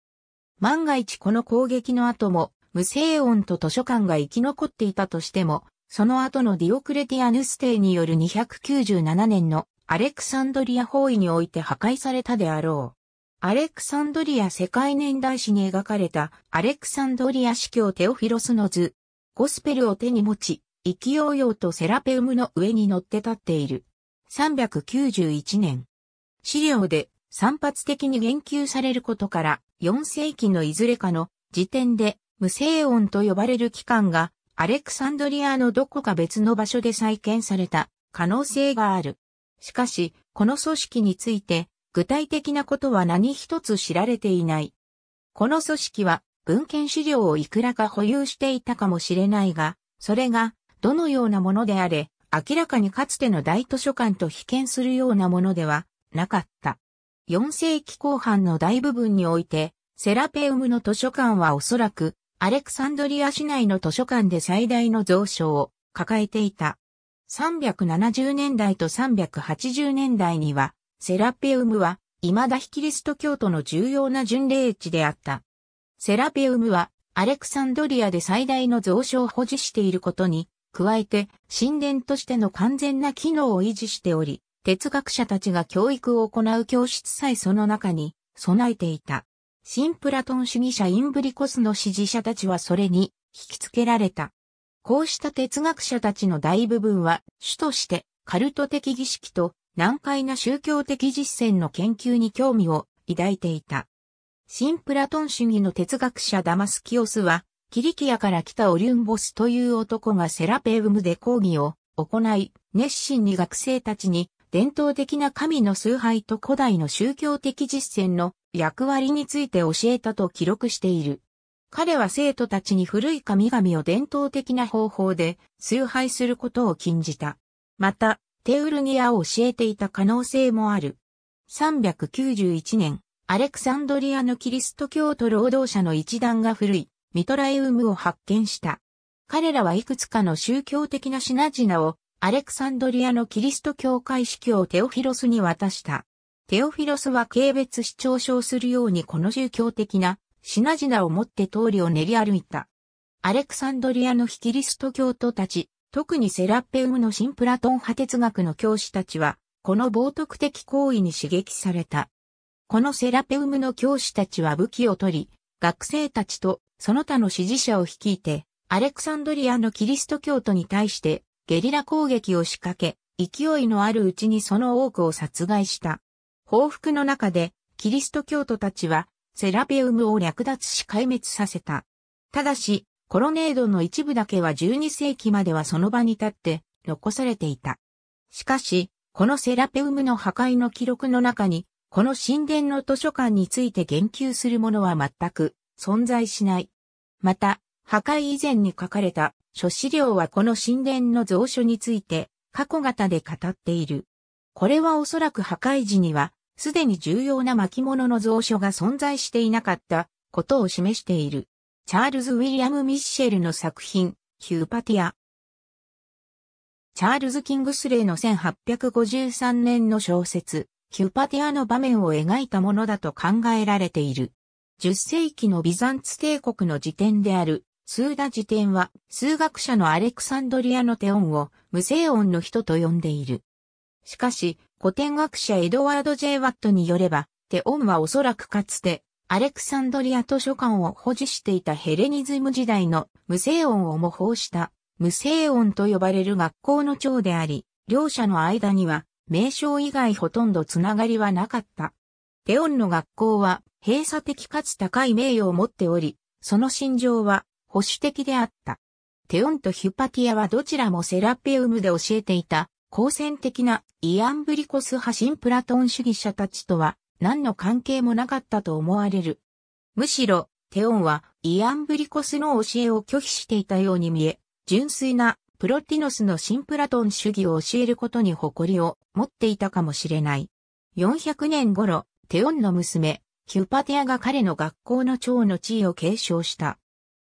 A: 万が一この攻撃の後も、無声音と図書館が生き残っていたとしても、その後のディオクレティアヌス帝による297年のアレクサンドリア包囲において破壊されたであろう。アレクサンドリア世界年代史に描かれたアレクサンドリア司教テオフィロスの図。ゴスペルを手に持ち、生きようようとセラペウムの上に乗って立っている。391年。資料で散発的に言及されることから、4世紀のいずれかの時点で、無声音と呼ばれる機関が、アレクサンドリアのどこか別の場所で再建された可能性がある。しかし、この組織について、具体的なことは何一つ知られていない。この組織は、文献資料をいくらか保有していたかもしれないが、それが、どのようなものであれ、明らかにかつての大図書館と比見するようなものではなかった。4世紀後半の大部分において、セラペウムの図書館はおそらく、アレクサンドリア市内の図書館で最大の蔵書を抱えていた。370年代と380年代には、セラピウムは、未だ非キリスト教徒の重要な巡礼地であった。セラピウムは、アレクサンドリアで最大の蔵書を保持していることに、加えて、神殿としての完全な機能を維持しており、哲学者たちが教育を行う教室さえその中に備えていた。新プラトン主義者インブリコスの支持者たちはそれに引き付けられた。こうした哲学者たちの大部分は、主としてカルト的儀式と難解な宗教的実践の研究に興味を抱いていた。新プラトン主義の哲学者ダマスキオスは、キリキアから来たオリュンボスという男がセラペウムで講義を行い、熱心に学生たちに伝統的な神の崇拝と古代の宗教的実践の役割について教えたと記録している。彼は生徒たちに古い神々を伝統的な方法で崇拝することを禁じた。また、テウルギアを教えていた可能性もある。391年、アレクサンドリアのキリスト教徒労働者の一団が古いミトラエウムを発見した。彼らはいくつかの宗教的な品々をアレクサンドリアのキリスト教会司教テオフィロスに渡した。テオフィロスは軽蔑主張をするようにこの宗教的な品々を持って通りを練り歩いた。アレクサンドリアの非キリスト教徒たち、特にセラペウムの新プラトン派哲学の教師たちは、この冒涜的行為に刺激された。このセラペウムの教師たちは武器を取り、学生たちとその他の支持者を率いて、アレクサンドリアのキリスト教徒に対してゲリラ攻撃を仕掛け、勢いのあるうちにその多くを殺害した。報復の中で、キリスト教徒たちはセラピウムを略奪し壊滅させた。ただし、コロネードの一部だけは12世紀まではその場に立って残されていた。しかし、このセラペウムの破壊の記録の中に、この神殿の図書館について言及するものは全く存在しない。また、破壊以前に書かれた書資料はこの神殿の蔵書について過去型で語っている。これはおそらく破壊時にはすでに重要な巻物の蔵書が存在していなかったことを示している。チャールズ・ウィリアム・ミッシェルの作品、ヒューパティア。チャールズ・キングスレイの1853年の小説、ヒューパティアの場面を描いたものだと考えられている。10世紀のビザンツ帝国の辞典である、スーダ辞典は、数学者のアレクサンドリアのテオンを、無声音の人と呼んでいる。しかし、古典学者エドワード・ジェイワットによれば、テオンはおそらくかつて、アレクサンドリア図書館を保持していたヘレニズム時代の無声音を模倣した無声音と呼ばれる学校の長であり、両者の間には名称以外ほとんどつながりはなかった。テオンの学校は閉鎖的かつ高い名誉を持っており、その心情は保守的であった。テオンとヒュパティアはどちらもセラピウムで教えていた、好戦的なイアンブリコス派新プラトン主義者たちとは何の関係もなかったと思われる。むしろ、テオンはイアンブリコスの教えを拒否していたように見え、純粋なプロティノスの新プラトン主義を教えることに誇りを持っていたかもしれない。400年頃、テオンの娘、キュパテアが彼の学校の長の地位を継承した。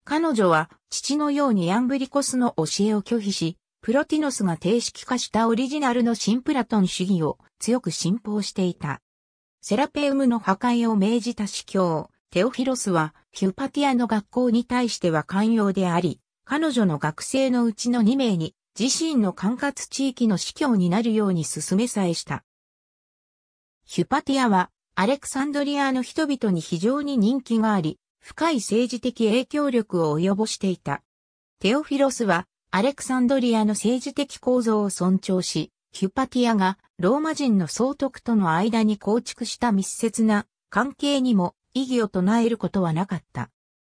A: 彼女は父のようにアンブリコスの教えを拒否し、プロティノスが定式化したオリジナルの新プラトン主義を強く信奉していた。セラペウムの破壊を命じた司教、テオフィロスはヒュパティアの学校に対しては寛容であり、彼女の学生のうちの2名に自身の管轄地域の司教になるように進めさえした。ヒュパティアはアレクサンドリアの人々に非常に人気があり、深い政治的影響力を及ぼしていた。テオフィロスはアレクサンドリアの政治的構造を尊重し、ヒュパティアがローマ人の総督との間に構築した密接な関係にも異議を唱えることはなかった。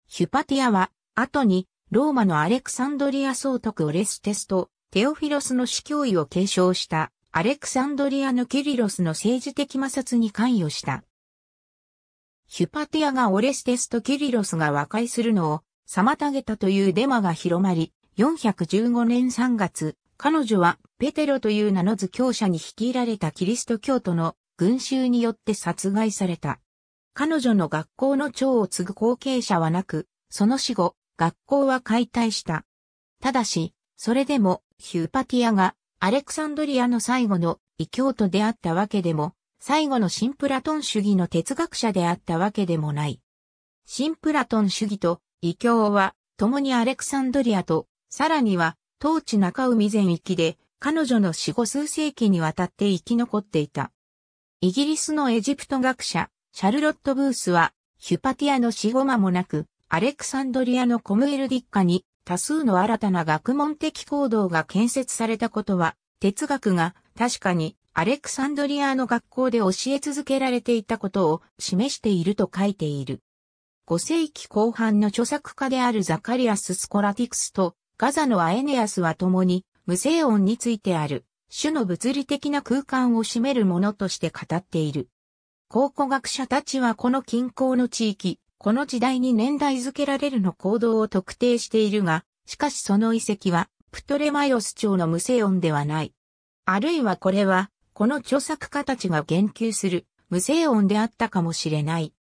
A: ヒュパティアは後にローマのアレクサンドリア総督オレステスとテオフィロスの司教位を継承したアレクサンドリアのキリロスの政治的摩擦に関与した。ヒュパティアがオレステスとキリロスが和解するのを妨げたというデマが広まり、415年3月、彼女はペテロという名の図教者に率いられたキリスト教徒の群衆によって殺害された。彼女の学校の長を継ぐ後継者はなく、その死後、学校は解体した。ただし、それでも、ヒューパティアが、アレクサンドリアの最後の異教と出会ったわけでも、最後のシンプラトン主義の哲学者であったわけでもない。シンプラトン主義と異教は、共にアレクサンドリアとさらには、当地中海全域で、彼女の死後数世紀にわたって生き残っていた。イギリスのエジプト学者、シャルロット・ブースは、ヒュパティアの死後間もなく、アレクサンドリアのコムエルディッカに多数の新たな学問的行動が建設されたことは、哲学が確かにアレクサンドリアの学校で教え続けられていたことを示していると書いている。5世紀後半の著作家であるザカリアス・スコラティクスとガザのアエネアスは共に無声音についてある、種の物理的な空間を占めるものとして語っている。考古学者たちはこの近郊の地域、この時代に年代付けられるの行動を特定しているが、しかしその遺跡は、プトレマイオス朝の無声音ではない。あるいはこれは、この著作家たちが言及する無声音であったかもしれない。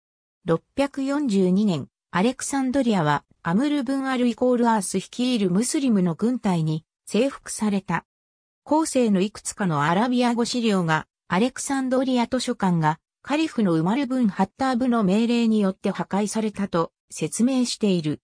A: 642年、アレクサンドリアはアムル・ブン・アル・イコール・アース率いるムスリムの軍隊に征服された。後世のいくつかのアラビア語資料が、アレクサンドリア図書館が、カリフのウマル・ブン・ハッターブの命令によって破壊されたと説明している。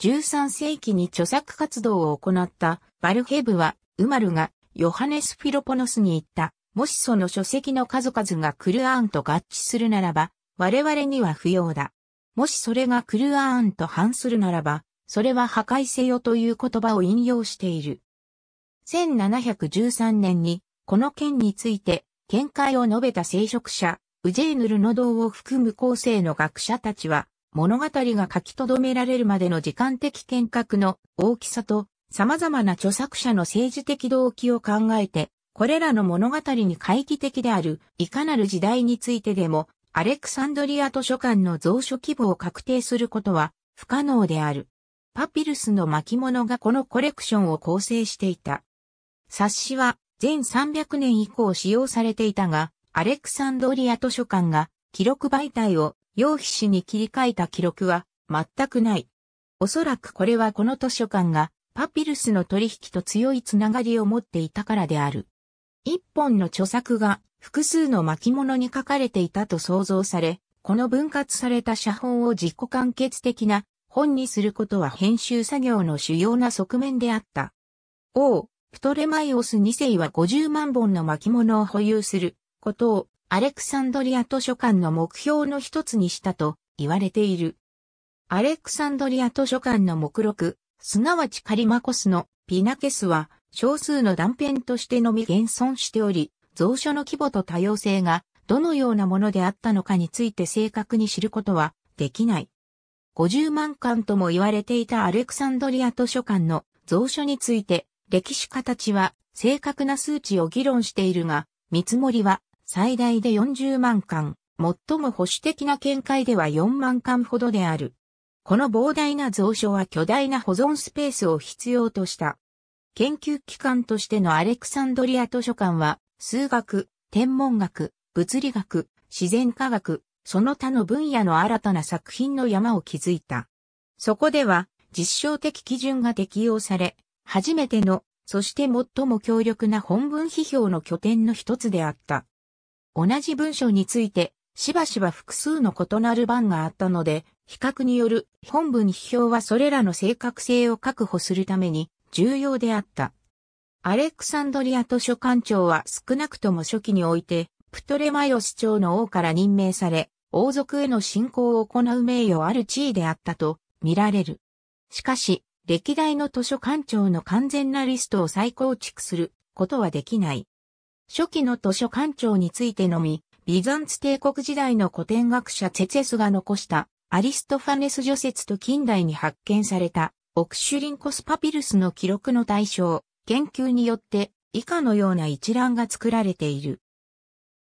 A: 13世紀に著作活動を行ったバルヘブは、ウマルがヨハネス・フィロポノスに言った。もしその書籍の数々がクルアーンと合致するならば、我々には不要だ。もしそれがクルアーンと反するならば、それは破壊せよという言葉を引用している。1713年に、この件について、見解を述べた聖職者、ウジェーヌルの道を含む後世の学者たちは、物語が書き留められるまでの時間的見学の大きさと、様々な著作者の政治的動機を考えて、これらの物語に懐疑的である、いかなる時代についてでも、アレクサンドリア図書館の蔵書規模を確定することは不可能である。パピルスの巻物がこのコレクションを構成していた。冊子は全300年以降使用されていたが、アレクサンドリア図書館が記録媒体を用皮紙に切り替えた記録は全くない。おそらくこれはこの図書館がパピルスの取引と強いつながりを持っていたからである。一本の著作が複数の巻物に書かれていたと想像され、この分割された写本を自己完結的な本にすることは編集作業の主要な側面であった。王、プトレマイオス2世は50万本の巻物を保有することをアレクサンドリア図書館の目標の一つにしたと言われている。アレクサンドリア図書館の目録、すなわちカリマコスのピナケスは少数の断片としてのみ現存しており、蔵書の規模と多様性がどのようなものであったのかについて正確に知ることはできない。50万巻とも言われていたアレクサンドリア図書館の蔵書について、歴史家たちは正確な数値を議論しているが、見積もりは最大で40万巻、最も保守的な見解では4万巻ほどである。この膨大な蔵書は巨大な保存スペースを必要とした。研究機関としてのアレクサンドリア図書館は、数学、天文学、物理学、自然科学、その他の分野の新たな作品の山を築いた。そこでは、実証的基準が適用され、初めての、そして最も強力な本文批評の拠点の一つであった。同じ文章について、しばしば複数の異なる版があったので、比較による本文批評はそれらの正確性を確保するために、重要であった。アレクサンドリア図書館長は少なくとも初期において、プトレマイオス朝の王から任命され、王族への信仰を行う名誉ある地位であったと見られる。しかし、歴代の図書館長の完全なリストを再構築することはできない。初期の図書館長についてのみ、ビザンツ帝国時代の古典学者ツェツェスが残したアリストファネス除説と近代に発見されたオクシュリンコスパピルスの記録の対象、研究によって以下のような一覧が作られている。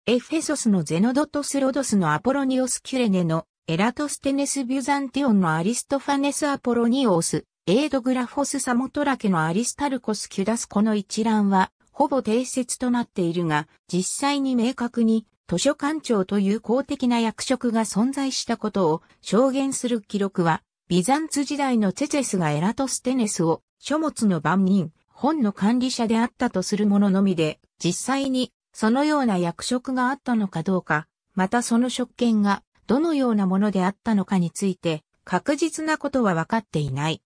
A: エフェソスのゼノドトスロドスのアポロニオスキュレネのエラトステネス・ビュザンティオンのアリストファネス・アポロニオス、エード・グラフォス・サモトラケのアリスタルコス・キュダスこの一覧は、ほぼ定説となっているが、実際に明確に図書館長という公的な役職が存在したことを証言する記録はビザンツ時代のチェゼスがエラトステネスを書物の番人、本の管理者であったとするもののみで、実際にそのような役職があったのかどうか、またその職権がどのようなものであったのかについて、確実なことは分かっていない。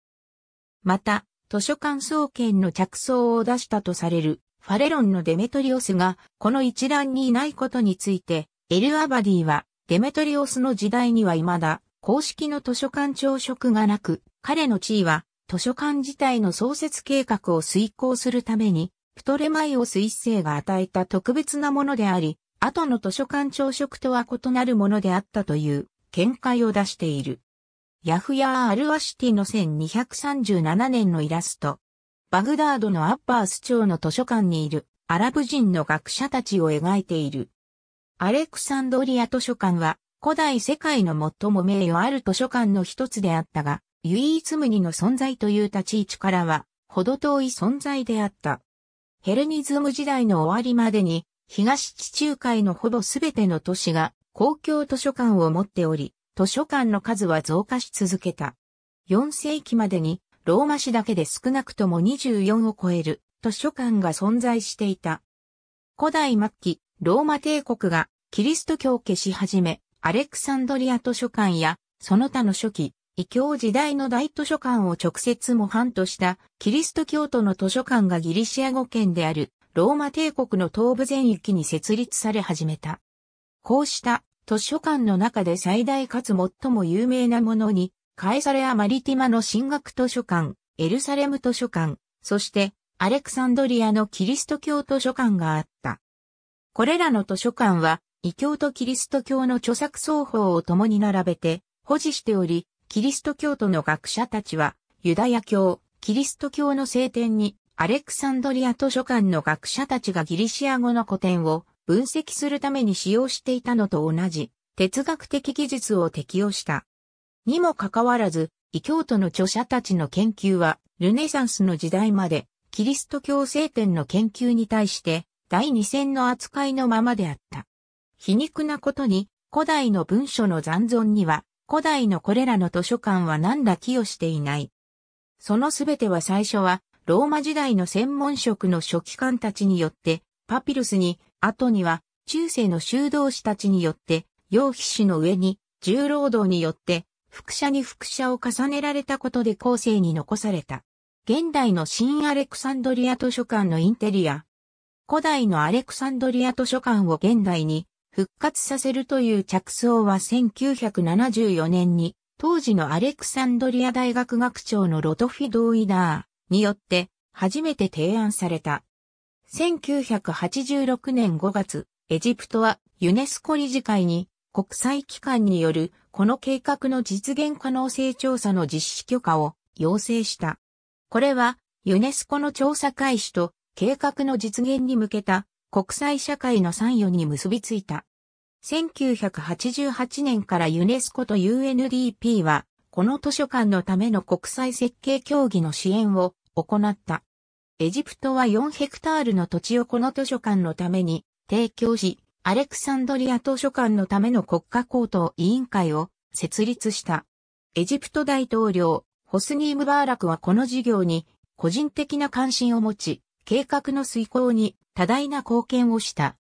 A: また、図書館総研の着想を出したとされるファレロンのデメトリオスがこの一覧にいないことについて、エルアバディはデメトリオスの時代には未だ公式の図書館朝食がなく、彼の地位は図書館自体の創設計画を遂行するために、プトレマイオス一世が与えた特別なものであり、後の図書館朝食とは異なるものであったという見解を出している。ヤフヤー・アルワシティの1237年のイラスト。バグダードのアッバース町の図書館にいるアラブ人の学者たちを描いている。アレクサンドリア図書館は古代世界の最も名誉ある図書館の一つであったが、唯一無二の存在という立ち位置からは、ほど遠い存在であった。ヘレニズム時代の終わりまでに、東地中海のほぼすべての都市が公共図書館を持っており、図書館の数は増加し続けた。4世紀までに、ローマ市だけで少なくとも24を超える図書館が存在していた。古代末期、ローマ帝国がキリスト教を消し始め、アレクサンドリア図書館や、その他の初期、異教時代の大図書館を直接模範としたキリスト教徒の図書館がギリシア語圏であるローマ帝国の東部全域に設立され始めた。こうした図書館の中で最大かつ最も有名なものに、カエサレア・マリティマの神学図書館、エルサレム図書館、そしてアレクサンドリアのキリスト教図書館があった。これらの図書館は異教とキリスト教の著作双方を共に並べて保持しており、キリスト教徒の学者たちは、ユダヤ教、キリスト教の聖典に、アレクサンドリア図書館の学者たちがギリシア語の古典を分析するために使用していたのと同じ、哲学的技術を適用した。にもかかわらず、異教徒の著者たちの研究は、ルネサンスの時代まで、キリスト教聖典の研究に対して、第二戦の扱いのままであった。皮肉なことに、古代の文書の残存には、古代のこれらの図書館は何ら寄与していない。そのすべては最初は、ローマ時代の専門職の書記官たちによって、パピルスに、後には、中世の修道士たちによって、用皮紙の上に、重労働によって、副写に副写を重ねられたことで後世に残された。現代の新アレクサンドリア図書館のインテリア。古代のアレクサンドリア図書館を現代に復活させるという着想は1974年に、当時のアレクサンドリア大学学長のロトフィ・ドーイダーによって初めて提案された。1986年5月、エジプトはユネスコ理事会に国際機関によるこの計画の実現可能性調査の実施許可を要請した。これはユネスコの調査開始と計画の実現に向けた国際社会の参与に結びついた。1988年からユネスコと UNDP は、この図書館のための国際設計協議の支援を行った。エジプトは4ヘクタールの土地をこの図書館のために提供し、アレクサンドリア図書館のための国家高等委員会を設立した。エジプト大統領、ホスニー・ムバーラクはこの事業に個人的な関心を持ち、計画の遂行に多大な貢献をした。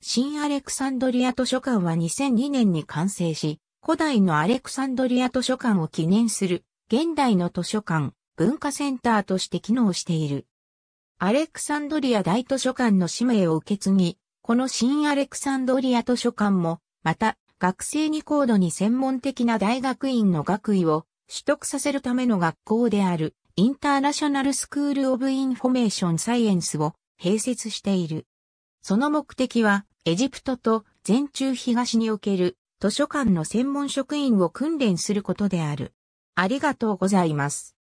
A: 新アレクサンドリア図書館は2002年に完成し、古代のアレクサンドリア図書館を記念する現代の図書館、文化センターとして機能している。アレクサンドリア大図書館の使命を受け継ぎ、この新アレクサンドリア図書館も、また、学生に高度に専門的な大学院の学位を取得させるための学校である、インターナショナルスクールオブインフォメーションサイエンスを併設している。その目的は、エジプトと全中東における図書館の専門職員を訓練することである。ありがとうございます。